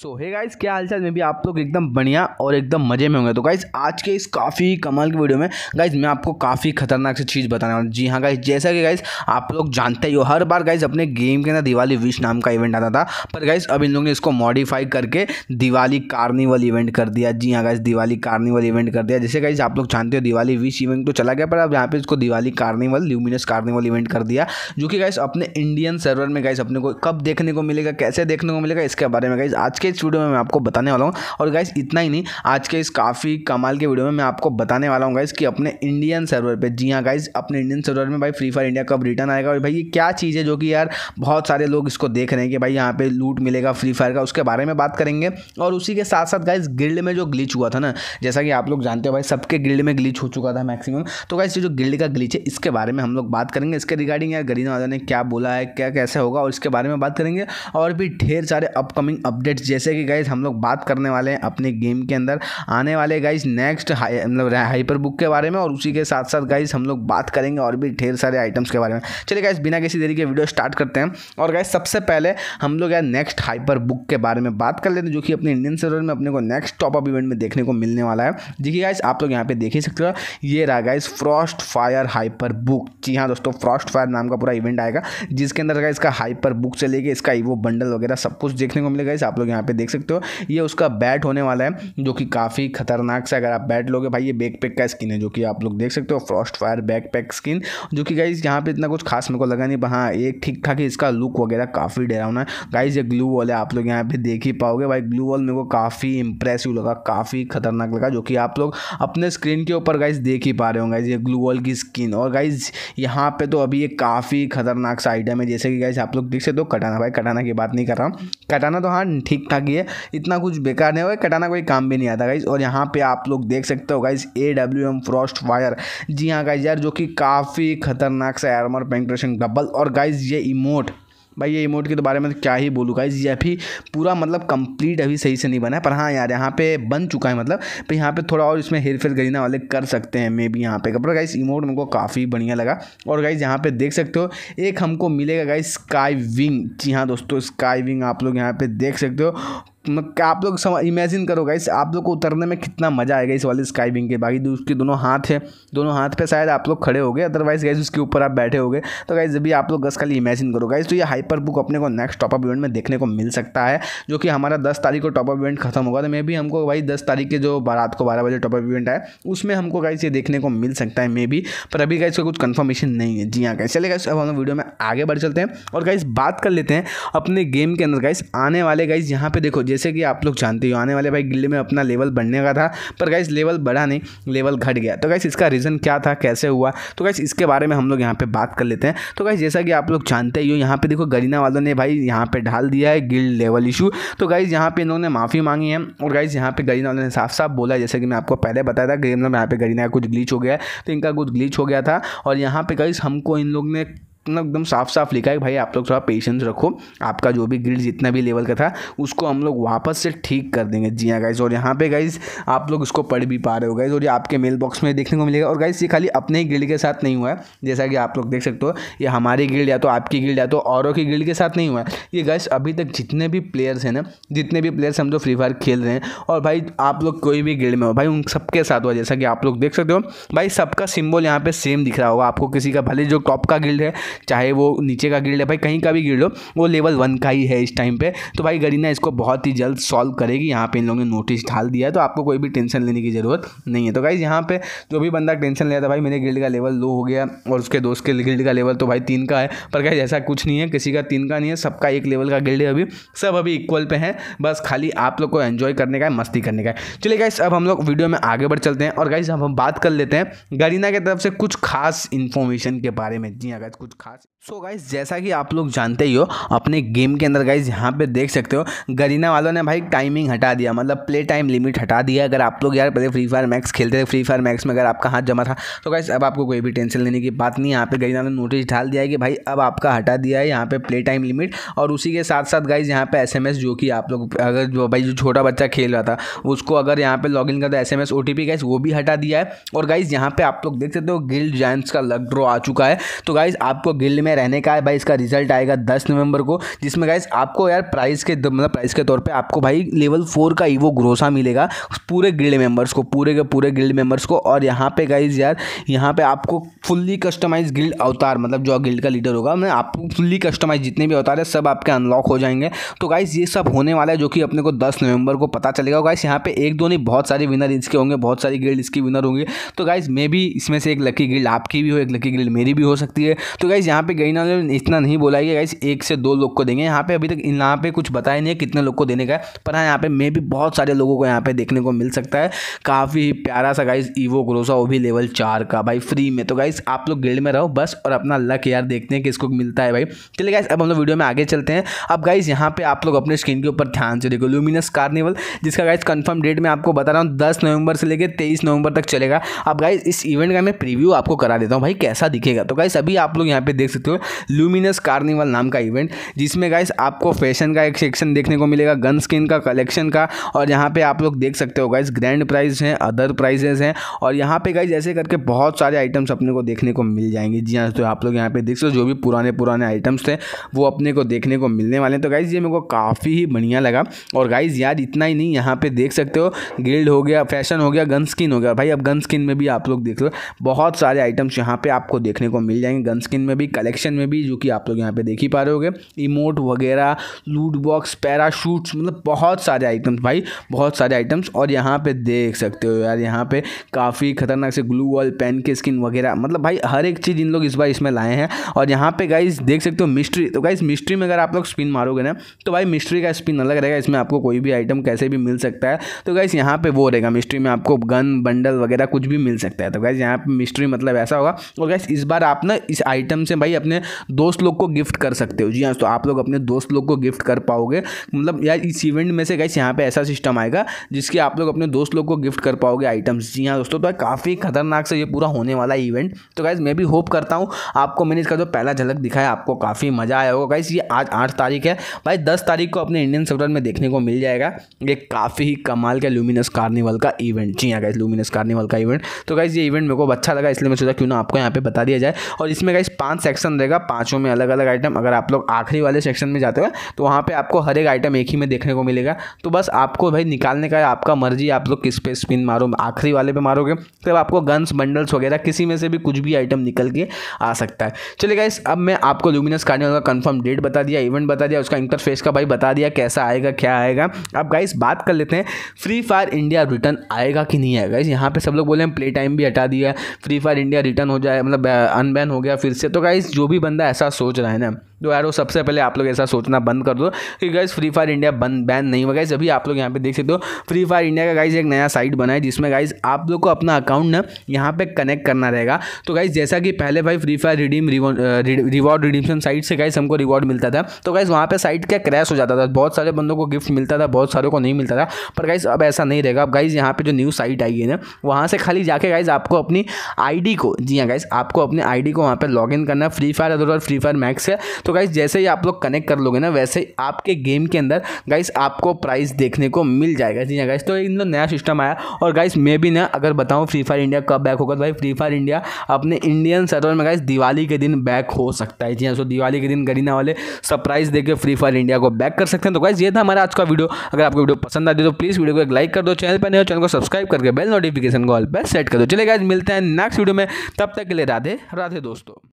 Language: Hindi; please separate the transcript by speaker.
Speaker 1: सो है गाइस क्या हालचाल में भी आप लोग एकदम बढ़िया और एकदम मज़े में होंगे तो गाइस आज के इस काफ़ी कमाल की वीडियो में गाइस मैं आपको काफ़ी खतरनाक सी चीज़ बताने वाला हूँ जी हाँ गाइस जैसा कि गाइस आप लोग जानते ही हो हर बार गाइस अपने गेम के अंदर दिवाली विश नाम का इवेंट आता था पर गाइस अब इन लोगों ने इसको मॉडिफाई करके दिवाली कार्निवल इवेंट कर दिया जी हाँ गाइस दिवाली कार्निवल इवेंट कर दिया जैसे गाइस आप लोग जानते हो दिवाली विश इवेंट तो चला गया पर अब यहाँ पर इसको Diwali carnival luminous carnival event कर दिया जो कि गाइस अपने इंडियन सर्वर में गाइस अपने को कब देखने को मिलेगा कैसे देखने को मिलेगा इसके बारे में गाइस आज के इस वीडियो में मैं आपको बताने वाला हूँ और गाइस इतना ही नहीं आज के इस काफ़ी कमाल के वीडियो में मैं आपको बताने वाला हूँ गाइस कि अपने इंडियन सर्वर पर जी हाँ गाइस अपने इंडियन सर्वर में भाई फ्री फायर इंडिया कब रिटर्न आएगा और भाई ये क्या चीज़ है जो कि यार बहुत सारे लोग इसको देख रहे हैं कि भाई यहाँ पर लूट मिलेगा फ्री फायर का उसके बारे में बात करेंगे और उसी के साथ साथ गाइज गिल्ड में जो ग्लीच हुआ था ना जैसा कि आप लोग जानते हो भाई सबके गिल्ड में ग्लीच हो चुका था मैक्सिमम तो गाइज ये जो गिल्ड का ग्लीच है इसके बारे में हम लोग बात करेंगे इसके रिगार्डिंग यार गरीना ने क्या बोला है क्या कैसे होगा और इसके बारे में बात करेंगे और भी ढेर सारे अपकमिंग अपडेट्स जैसे कि गाइज हम लोग बात करने वाले हैं अपने गेम के अंदर आने वाले गाइज नेक्स्ट मतलब हाइपर बुक के बारे में और उसी के साथ साथ गाइज हम लोग बात करेंगे और भी ढेर सारे आइटम्स के बारे में चलिए गाइज बिना किसी देरी के वीडियो स्टार्ट करते हैं और गाइज सबसे पहले हम लोग यार नेक्स्ट हाइपर बुक के बारे में बात कर लेते हैं जो कि अपने इंडियन सर्वर में अपने को नेक्स्ट अप इवेंट में देखने को मिलने वाला है देखिए गाइज आप लोग यहाँ पे देख ही सकते हो ये रहा guys frost fire hyper book जी हाँ दोस्तों फ्रॉस्ट फायर नाम का पूरा इवेंट आएगा जिसके अंदर का इसका हाइपर बुक चलेगी इसका वो बंडल वगैरह सब कुछ देखने को मिलेगा आप लोग यहाँ यहाँ पे देख सकते हो ये उसका बैट होने वाला है जो कि काफ़ी खतरनाक से अगर आप बैट लोगे भाई ये बैक पैक का स्किन है जो कि आप लोग देख सकते हो frost fire backpack skin जो कि गाइज यहाँ पे इतना कुछ खास मेरे को लगा नहीं हाँ एक ठीक ठाक ही इसका लुक वगैरह काफ़ी डरावना है गाइज ये ग्लू वॉल है आप लोग यहाँ पे देख ही पाओगे भाई ग्लू वॉल मेरे को काफ़ी इंप्रेसिव लगा काफ़ी खतरनाक लगा जो कि आप लोग अपने स्क्रीन के ऊपर गाइज देख ही पा रहे हो गाइज ये ग्लू वॉल की स्किन और गाइज यहाँ पर तो अभी ये काफ़ी खतरनाक सा आइटम है जैसे कि गाइज आप लोग देख सकते हो कटाना भाई कटाना की बात नहीं कर रहा हूँ कटाना तो हाँ ठीक ठाक ठगी है इतना कुछ बेकार नहीं होगा कटाना कोई काम भी नहीं आता गाइज और यहाँ पे आप लोग देख सकते हो guys A W M frost fire जी हाँ गाइज यार जो कि काफ़ी खतरनाक सा एर्मर पेंट्रेशन डबल और गाइज ये इमोट भाई ये इमोट के तो बारे में तो क्या ही बोलूँ गाइज ये अभी पूरा मतलब कंप्लीट अभी सही से नहीं बना है पर हाँ यार यहाँ पे बन चुका है मतलब पर यहाँ पे थोड़ा और इसमें हेर फेर गरीना वाले कर सकते हैं मे बी यहाँ पे पर गाइस इमोट मेरे को काफ़ी बढ़िया लगा और गाइज यहाँ पे देख सकते हो एक हमको मिलेगा गाइज स्काई विंग जी हाँ दोस्तों स्काई विंग आप लोग यहाँ पे देख सकते हो आप लोग इमेजिन करो गाइस आप लोग को उतरने में कितना मज़ा आएगा इस वाले स्काई विंग के बाकी उसके दोनों हाथ है दोनों हाथ पे शायद आप लोग खड़े हो गए अदरवाइज गाइस उसके ऊपर आप बैठे हो गए तो गाइस जब भी आप लोग बस खाली इमेजिन करो गाइस तो ये हाइपर बुक अपने को नेक्स्ट टॉपअप इवेंट में देखने को मिल सकता है जो कि हमारा दस तारीख को टॉपअप इवेंट खत्म होगा तो मे भी हमको भाई दस तारीख के जो रात को बारह बजे टॉपअप इवेंट आए उसमें हमको गाइस ये देखने को मिल सकता है मे भी पर अभी गाइस का कुछ कन्फर्मेशन नहीं है जी हाँ गाइस चले गाइस अब हम वीडियो में आगे बढ़ चलते हैं और गाइज बात कर लेते हैं अपने गेम के अंदर गाइस आने वाले गाइज यहाँ पे देखो जैसे कि आप लोग जानते हो आने वाले भाई गिल्ली में अपना लेवल बढ़ने का था पर गाइस लेवल बढ़ा नहीं लेवल घट गया तो गाइस इसका रीज़न क्या था कैसे हुआ तो गाइस इसके बारे में हम लोग यहाँ पर बात कर लेते हैं तो गाइस जैसा कि आप लोग जानते ही हो यहाँ पे देखो गरीना वालों ने भाई यहाँ पर ढाल दिया है गिल्ड लेवल इशू तो गाइज यहाँ पे इन्होंने माफ़ी मांगी है और गाइज यहाँ पे गरीना वालों ने साफ साफ बोला जैसे कि मैं आपको पहले बताया था गेम में मतलब यहाँ पे गरीना का कुछ ग्लीच हो गया तो इनका कुछ ग्लीच हो गया था और यहाँ पर गाइज हमको इन लोग ने इतना एकदम साफ साफ लिखा है भाई आप लोग थोड़ा पेशेंस रखो आपका जो भी ग्रिड जितना भी लेवल का था उसको हम लोग वापस से ठीक कर देंगे जी हाँ गाइज और यहाँ पे गाइज आप लोग इसको पढ़ भी पा रहे हो गाइज और ये आपके मेल बॉक्स में देखने को मिलेगा और गाइज ये खाली अपने ही ग्रिड के साथ नहीं हुआ है जैसा कि आप लोग देख सकते हो ये हमारी ग्रिड या तो आपकी ग्रिड या तो औरों की ग्रिड के साथ नहीं हुआ है ये गाइज अभी तक जितने भी प्लेयर्स हैं ना जितने भी प्लेयर्स हम जो फ्री फायर खेल रहे हैं और भाई आप लोग कोई भी ग्रिड में हो भाई उन सबके साथ हुआ जैसा कि आप लोग देख सकते हो भाई सबका सिम्बॉल यहाँ पर सेम दिख रहा होगा आपको किसी का भले जो टॉप का गिल्ड है चाहे वो नीचे का गिल्ड है भाई कहीं का भी गिल्ड हो वो लेवल वन का ही है इस टाइम पर तो भाई गरीना इसको बहुत ही जल्द सॉल्व करेगी यहाँ पर इन लोगों ने नोटिस डाल दिया तो आपको कोई भी टेंशन लेने की ज़रूरत नहीं है तो गाइज़ यहाँ पर जो भी बंदा टेंशन लिया था भाई मेरे गिल्ड का लेवल लो हो गया और उसके दोस्त के गिल्ड का लेवल तो भाई तीन का है पर गाइज ऐसा कुछ नहीं है किसी का तीन का नहीं है सबका एक लेवल का गिल्ड है अभी सब अभी इक्वल पे हैं बस खाली आप लोग को एन्जॉय करने का है मस्ती करने का है चलिए गाइस अब हम लोग वीडियो में आगे बढ़ चलते हैं और गाइज अब हम बात कर लेते हैं गरीना की तरफ से कुछ खास इन्फॉर्मेशन के बारे में जी हाँ गाइज कुछ खास सो so गाइज जैसा कि आप लोग जानते ही हो अपने गेम के अंदर गाइज यहाँ पे देख सकते हो गरीना वालों ने भाई टाइमिंग हटा दिया मतलब प्ले टाइम लिमिट हटा दिया अगर आप लोग यार पहले फ्री फायर मैक्स खेलते थे फ्री फायर मैक्स में अगर आपका हाथ जमा था तो गाइज अब आपको कोई भी टेंशन लेने की बात नहीं यहाँ पे गरीना ने नोटिस डाल दिया है कि भाई अब आपका हटा दिया है यहाँ पे प्ले टाइम लिमिट और उसी के साथ साथ गाइज यहाँ पे एस जो कि आप लोग अगर जो भाई जो छोटा बच्चा खेल रहा था उसको अगर यहाँ पे लॉग इन करता है एस एम एस गाइज वो भी हटा दिया है और गाइज यहाँ पे आप लोग देख सकते हो गिल्ड जैंट्स का लग ड्रॉ आ चुका है तो गाइज आपको गिल्ड में रहने का है भाई इसका रिजल्ट आएगा दस नवंबर को जिसमें गाइस आपको यार प्राइस के मतलब प्राइस के तौर पे आपको भाई लेवल फोर का ईवो ग्रोसा मिलेगा पूरे गिल्ड मेंबर्स को पूरे के पूरे गिल्ड मेंबर्स को और यहाँ पे गाइज यार यहाँ पे आपको फुल्ली कस्टमाइज गिल्ड अवतार मतलब जो गिल्ड का लीडर होगा मैं आपको फुल्ली कस्टमाइज जितने भी अवतार है सब आपके अनलॉक हो जाएंगे तो गाइज ये सब होने वाला है जो कि अपने को दस नवंबर को पता चलेगा गाइस यहाँ पे एक दो नहीं बहुत सारे विनर इसके होंगे बहुत सारी गिल्ड इसकी विनर होंगे तो गाइज मे भी इसमें से एक लकी गिल्ड आपकी भी हो एक लकी गिल्ड मेरी भी हो सकती है तो गाइस यहाँ पे गई ना इतना नहीं बोला है गाइस एक से दो लोग को देंगे यहाँ पे अभी तक यहाँ पे कुछ बताया नहीं है कितने लोग को देने का है पर हाँ यहाँ पे मे भी बहुत सारे लोगों को यहाँ पे देखने को मिल सकता है काफ़ी प्यारा सा गाइस ईवो ग्रोसा वो भी लेवल चार का भाई फ्री में तो गाइस आप लोग गिल्ड में रहो बस और अपना लक यार देखते हैं किसको मिलता है भाई चलिए गाइस अब हम लोग वीडियो में आगे चलते हैं अब गाइस यहाँ पे आप लोग अपने स्क्रीन के ऊपर ध्यान से देखो लुमिनस कार्निवल जिसका गाइस कन्फर्म डेट मैं आपको बता रहा हूँ दस नवंबर से लेकर तेईस नवंबर तक चलेगा अब गाइस इस इवेंट का मैं प्रीव्यू आपको करा देता हूँ भाई कैसा दिखेगा तो गाइस अभी आप लोग यहाँ पे देख सकते हो लूमिनस कार्निवल नाम का इवेंट जिसमें गाइस आपको फैशन का एक सेक्शन देखने को मिलेगा गन स्किन का कलेक्शन का और यहाँ पे आप लोग देख सकते हो गाइस ग्रैंड प्राइज हैं अदर प्राइजेज हैं और यहाँ पे गाइस ऐसे करके बहुत सारे आइटम्स अपने को देखने को मिल जाएंगे जी हाँ तो आप लोग यहाँ पे देख सकते हो जो भी पुराने पुराने आइटम्स थे वो अपने को देखने को मिलने वाले हैं तो गाइज़ ये मेरे को काफ़ी ही बढ़िया लगा और गाइज़ यार इतना ही नहीं यहाँ पे देख सकते हो गिल्ड हो गया फैशन हो गया गन स्किन हो गया भाई अब गन स्किन में भी आप लोग देख लो बहुत सारे आइटम्स यहाँ पे आपको देखने को मिल जाएंगे गन स्किन में में भी कलेक्शन में भी जो कि आप लोग यहाँ पे देख ही पा रहे गए इमोट वगैरह लूट बॉक्स पैराशूट्स मतलब बहुत सारे आइटम्स भाई बहुत सारे आइटम्स और यहाँ पे देख सकते हो यार यहाँ पे काफ़ी खतरनाक से ग्लू वॉल पेन के स्किन वगैरह मतलब भाई हर एक चीज़ इन लोग इस बार इसमें लाए हैं और यहाँ पे गाइज देख सकते हो मिस्ट्री तो गाइज मिस्ट्री में अगर आप लोग स्पिन मारोगे ना तो भाई मिस्ट्री का स्पिन अलग रहेगा इसमें आपको कोई भी आइटम कैसे भी मिल सकता है तो गाइज यहाँ पे वो रहेगा मिस्ट्री में आपको गन बंडल वगैरह कुछ भी मिल सकता है तो गाइज यहाँ पे मिस्ट्री मतलब ऐसा होगा और गाइज इस बार आप ना इस आइटम से भाई अपने दोस्त लोग को गिफ्ट कर सकते हो जी हाँ तो आप लोग अपने दोस्त लोग को गिफ्ट कर पाओगे मतलब यार इस इवेंट में से गाइस यहाँ पे ऐसा सिस्टम आएगा जिसके आप लोग अपने दोस्त लोग को गिफ्ट कर पाओगे आइटम्स जी हाँ दोस्तों तो काफ़ी खतरनाक से ये पूरा होने वाला इवेंट तो गाइज़ मैं भी होप करता हूँ आपको मैंने इसका जो पहला झलक दिखाया आपको काफ़ी मज़ा आया होगा गाइस ये आज आठ तारीख है भाई दस तारीख को अपने इंडियन सेक्टर में देखने को मिल जाएगा ये काफ़ी ही कमाल का लुमिनस कार्निवल का इवेंट जी हाँ गाइज़ लुमिनस कार्निवल का इवेंट तो गाइज़ ये इवेंट मेरे को अच्छा लगा इसलिए मैं सोचा क्यों ना आपको यहाँ पे बता दिया जाए और इसमें गाइज़ पाँच पांच सेक्शन रहेगा पांचों में अलग अलग आइटम अगर आप लोग आखिरी वाले सेक्शन में जाते हो तो वहाँ पे आपको हर एक आइटम एक ही में देखने को मिलेगा तो बस आपको भाई निकालने का आपका मर्जी आप लोग किस पे स्पिन मारो आखिरी वाले पे मारोगे तो आपको गन्स बंडल्स वगैरह किसी में से भी कुछ भी आइटम निकल के आ सकता है चलिए गाइस अब मैं आपको लुमिनस कार्डियल का कन्फर्म डेट बता दिया इवेंट बता दिया उसका इंटरफेस का भाई बता दिया कैसा आएगा क्या आएगा अब गाइस बात कर लेते हैं फ्री फायर इंडिया रिटर्न आएगा कि नहीं आएगा यहाँ पे सब लोग बोले प्ले टाइम भी हटा दिया फ्री फायर इंडिया रिटर्न हो जाए मतलब अनबैन हो गया फिर से तो गाइज जो भी बंदा ऐसा सोच रहा है ना तो यार वो सबसे पहले आप लोग ऐसा सोचना बंद कर दो कि गाइज फ्री फायर इंडिया बंद बैन नहीं हुआ गाइज अभी आप लोग यहाँ पे देख सकते हो फ्री फायर इंडिया का गाइज एक नया साइट बना है जिसमें गाइज आप लोग को अपना अकाउंट ना यहाँ पे कनेक्ट करना रहेगा तो गाइज जैसा कि पहले भाई free fire redeem reward redemption site से गाइज हमको रिवॉर्ड मिलता था तो गाइज वहाँ पर साइट क्या क्रैश हो जाता था बहुत सारे बंदों को गिफ्ट मिलता था बहुत सारों को नहीं मिलता था पर गाइज अब ऐसा नहीं रहेगा अब गाइज यहाँ पर जो न्यू साइट आई है ना वहाँ से खाली जाके गाइज आपको अपनी आई को जी हाँ गाइज आपको अपने आई को वहाँ पर लॉग करना है free fire otherwise free fire max है तो गाइज जैसे ही आप लोग कनेक्ट कर लोगे ना वैसे ही आपके गेम के अंदर गाइज आपको प्राइस देखने को मिल जाएगा जी हाँ गाइज तो एक मतलब नया सिस्टम आया और गाइज मैं भी ना अगर बताऊँ फ्री फायर इंडिया कब बैक होगा तो भाई फ्री फायर इंडिया अपने इंडियन सर्वर में गाइस दिवाली के दिन बैक हो सकता है जी हाँ सो दिवाली के दिन गरीना वाले सरप्राइज देकर फ्री फायर इंडिया को बैक कर सकते हैं तो गाइज ये था हमारा आज का वीडियो अगर आपको वीडियो पसंद आती है तो प्लीज़ वीडियो को एक लाइक कर दो चैनल पर नहीं हो चैनल को सब्सक्राइब करके बेल नोटिफिकेशन को ऑल पर सेट कर दो चले गाइज मिलते हैं नेक्स्ट वीडियो में तब तक के लिए राधे राधे दोस्तों